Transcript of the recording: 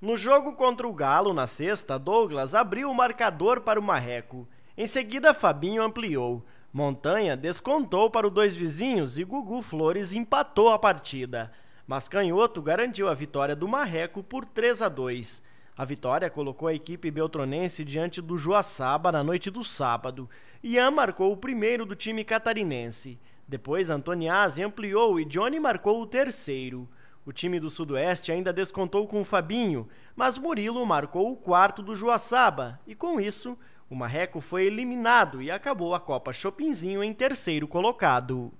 No jogo contra o Galo, na sexta, Douglas abriu o marcador para o Marreco. Em seguida, Fabinho ampliou. Montanha descontou para os dois vizinhos e Gugu Flores empatou a partida. Mas Canhoto garantiu a vitória do Marreco por 3 a 2. A vitória colocou a equipe beltronense diante do Joaçaba na noite do sábado. Ian marcou o primeiro do time catarinense. Depois, Antoniazzi ampliou e Johnny marcou o terceiro. O time do Sudoeste ainda descontou com o Fabinho, mas Murilo marcou o quarto do Joaçaba e, com isso, o Marreco foi eliminado e acabou a Copa Chopinzinho em terceiro colocado.